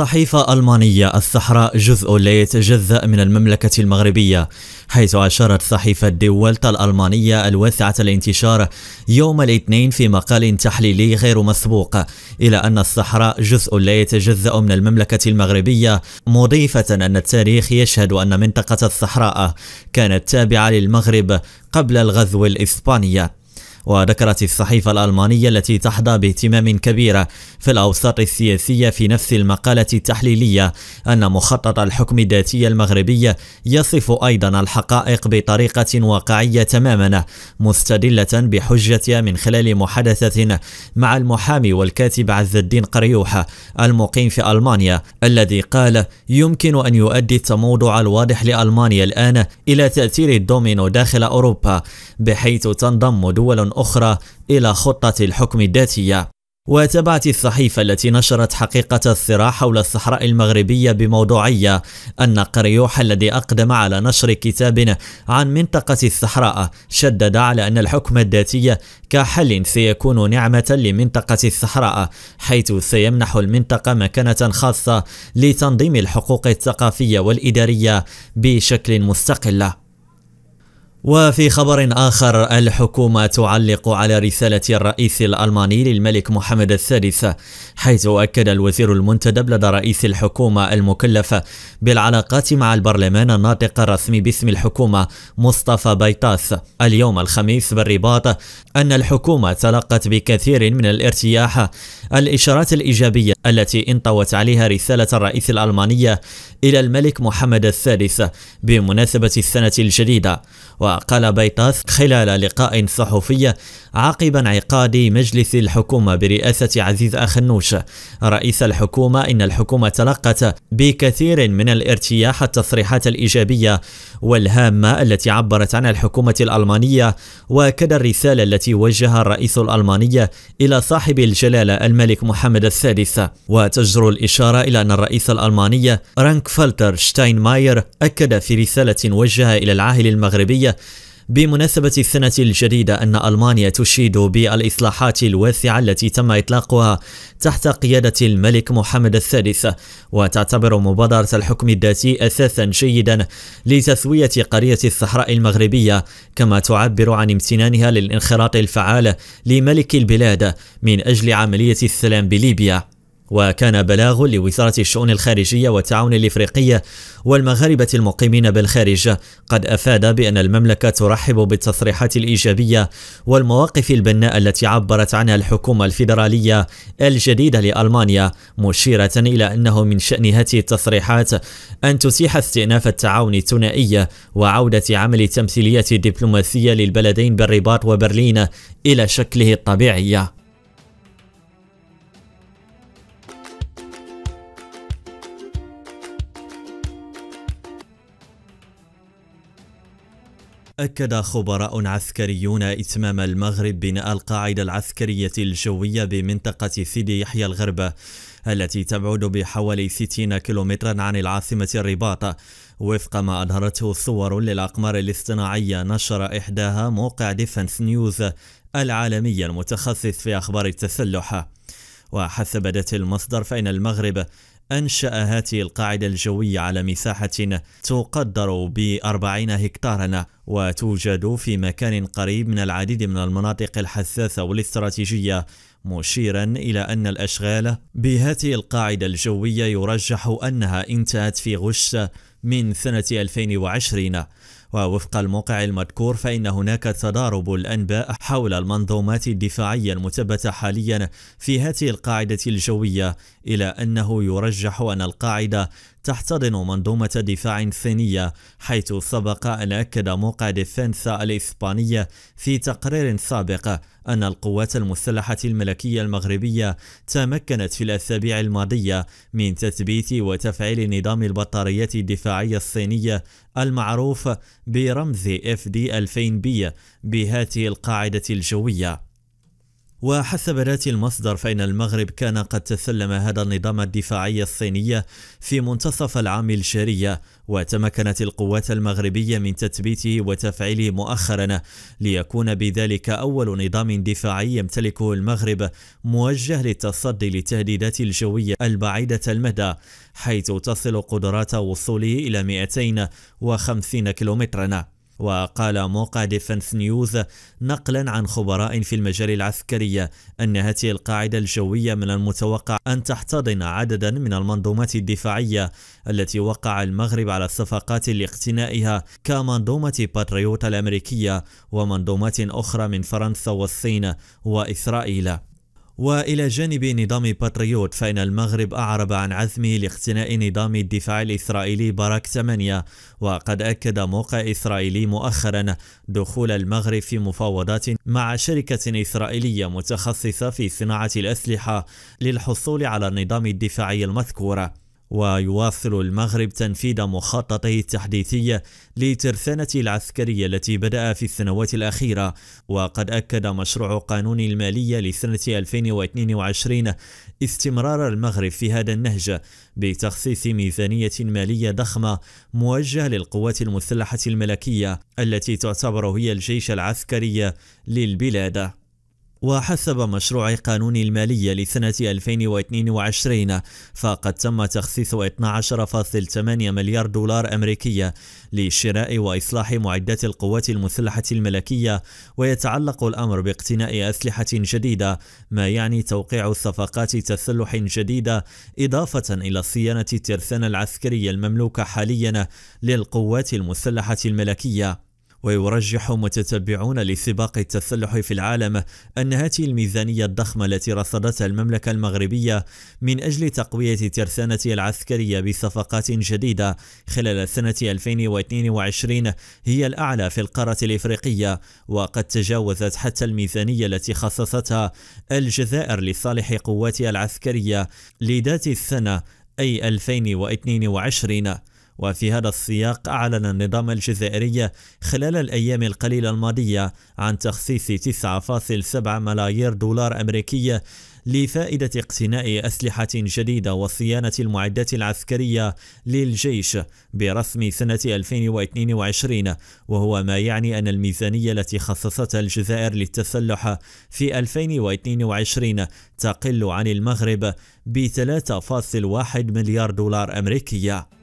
صحيفة ألمانية الصحراء جزء لا يتجزأ من المملكة المغربية حيث أشارت صحيفة ديولتا الألمانية الواسعة الانتشار يوم الاثنين في مقال تحليلي غير مسبوق إلى أن الصحراء جزء لا يتجزأ من المملكة المغربية مضيفة أن التاريخ يشهد أن منطقة الصحراء كانت تابعة للمغرب قبل الغزو الإسباني وذكرت الصحيفة الألمانية التي تحظى باهتمام كبير في الأوساط السياسية في نفس المقالة التحليلية أن مخطط الحكم الذاتي المغربي يصف أيضا الحقائق بطريقة واقعية تماما مستدلة بحجتها من خلال محادثة مع المحامي والكاتب عز الدين قريوح المقيم في ألمانيا الذي قال يمكن أن يؤدي التموضع الواضح لألمانيا الآن إلى تأثير الدومينو داخل أوروبا بحيث تنضم دول أخرى إلى خطة الحكم الذاتية وتابعت الصحيفة التي نشرت حقيقة الصراع حول الصحراء المغربية بموضوعية أن قريوح الذي أقدم على نشر كتاب عن منطقة الصحراء شدد على أن الحكم الذاتي كحل سيكون نعمة لمنطقة الصحراء حيث سيمنح المنطقة مكانة خاصة لتنظيم الحقوق الثقافية والإدارية بشكل مستقل وفي خبر آخر الحكومة تعلق على رسالة الرئيس الألماني للملك محمد السادس حيث أكد الوزير المنتدب لدى رئيس الحكومة المكلفة بالعلاقات مع البرلمان الناطق الرسمي باسم الحكومة مصطفى بيطاس اليوم الخميس بالرباط أن الحكومة تلقت بكثير من الارتياح الإشارات الإيجابية التي انطوت عليها رسالة الرئيس الألمانية إلى الملك محمد الثالث بمناسبة السنة الجديدة وقال بيطاس خلال لقاء صحفي عقب انعقاد مجلس الحكومة برئاسة عزيز أخنوش رئيس الحكومة إن الحكومة تلقت بكثير من الارتياح التصريحات الإيجابية والهامة التي عبرت عنها الحكومة الألمانية وكذا الرسالة التي وجهها الرئيس الألماني إلى صاحب الجلالة الملك محمد السادس وتجر الإشارة إلى أن الرئيس الألماني رانك فالتر شتاينماير أكد في رسالة وجهها إلى العاهل المغربي بمناسبة السنة الجديدة أن ألمانيا تشيد بالإصلاحات الواسعة التي تم إطلاقها تحت قيادة الملك محمد السادس وتعتبر مبادرة الحكم الذاتي أساسا جيدا لتسوية قرية الصحراء المغربية كما تعبر عن امتنانها للانخراط الفعال لملك البلاد من أجل عملية السلام بليبيا وكان بلاغ لوزارة الشؤون الخارجية والتعاون الإفريقية والمغاربة المقيمين بالخارج قد أفاد بأن المملكة ترحب بالتصريحات الإيجابية والمواقف البناءة التي عبرت عنها الحكومة الفيدرالية الجديدة لألمانيا مشيرة إلى أنه من شأن هذه التصريحات أن تتيح استئناف التعاون الثنائي وعودة عمل التمثيلية الدبلوماسية للبلدين بالرباط وبرلين إلى شكله الطبيعي أكد خبراء عسكريون إتمام المغرب بناء القاعدة العسكرية الجوية بمنطقة سيدي يحيى الغربة التي تبعد بحوالي 60 كيلومترا عن العاصمة الرباط وفق ما أظهرته صور للأقمار الاصطناعية نشر إحداها موقع ديفنس نيوز العالمي المتخصص في أخبار التسلح وحسب ذات المصدر فإن المغرب أنشأ هذه القاعدة الجوية على مساحة تقدر بأربعين هكتارا وتوجد في مكان قريب من العديد من المناطق الحساسة والاستراتيجية مشيرا إلى أن الأشغال بهذه القاعدة الجوية يرجح أنها انتهت في غش من سنة 2020 ووفق الموقع المذكور فإن هناك تضارب الأنباء حول المنظومات الدفاعية المثبتة حاليا في هذه القاعدة الجوية إلى أنه يرجح أن القاعدة تحتضن منظومة دفاع صينية حيث سبق أن أكد موقع ديفنسا الإسبانية في تقرير سابق أن القوات المسلحة الملكية المغربية تمكنت في الأسابيع الماضية من تثبيت وتفعيل نظام البطاريات الدفاعية الصينية المعروف برمز FD-2000B بهذه القاعدة الجوية وحسب ذات المصدر فإن المغرب كان قد تسلم هذا النظام الدفاعي الصيني في منتصف العام الجاري وتمكنت القوات المغربية من تثبيته وتفعيله مؤخرا ليكون بذلك أول نظام دفاعي يمتلكه المغرب موجه للتصدي للتهديدات الجوية البعيدة المدى حيث تصل قدرات وصوله إلى 250 كيلومترا وقال موقع ديفنس نيوز نقلا عن خبراء في المجال العسكري أن هذه القاعدة الجوية من المتوقع أن تحتضن عددا من المنظومات الدفاعية التي وقع المغرب على الصفقات لاقتنائها كمنظومة باتريوت الأمريكية ومنظومات أخرى من فرنسا والصين وإسرائيل والى جانب نظام باتريوت فان المغرب اعرب عن عزمه لاقتناء نظام الدفاع الاسرائيلي باراك 8 وقد اكد موقع اسرائيلي مؤخرا دخول المغرب في مفاوضات مع شركه اسرائيليه متخصصه في صناعه الاسلحه للحصول على النظام الدفاعي المذكور ويواصل المغرب تنفيذ مخططه التحديثي لترثنة العسكرية التي بدأ في السنوات الأخيرة وقد أكد مشروع قانون المالية لسنة 2022 استمرار المغرب في هذا النهج بتخصيص ميزانية مالية ضخمة موجهة للقوات المسلحة الملكية التي تعتبر هي الجيش العسكري للبلاد وحسب مشروع قانون المالية لسنة 2022 فقد تم تخصيص 12.8 مليار دولار أمريكية لشراء وإصلاح معدات القوات المسلحة الملكية ويتعلق الأمر باقتناء أسلحة جديدة ما يعني توقيع صفقات تسلح جديدة إضافة إلى صيانة الترسانة العسكرية المملوكة حاليا للقوات المسلحة الملكية ويرجح متتبعون لسباق التسلح في العالم أن هذه الميزانية الضخمة التي رصدتها المملكة المغربية من أجل تقوية ترسانتها العسكرية بصفقات جديدة خلال سنة 2022 هي الأعلى في القارة الإفريقية وقد تجاوزت حتى الميزانية التي خصصتها الجزائر لصالح قواتها العسكرية لذات السنة أي 2022 وفي هذا السياق أعلن النظام الجزائري خلال الأيام القليلة الماضية عن تخصيص 9.7 ملايير دولار أمريكية لفائدة اقتناء أسلحة جديدة وصيانة المعدات العسكرية للجيش برسم سنة 2022 وهو ما يعني أن الميزانية التي خصصتها الجزائر للتسلح في 2022 تقل عن المغرب ب 3.1 مليار دولار أمريكية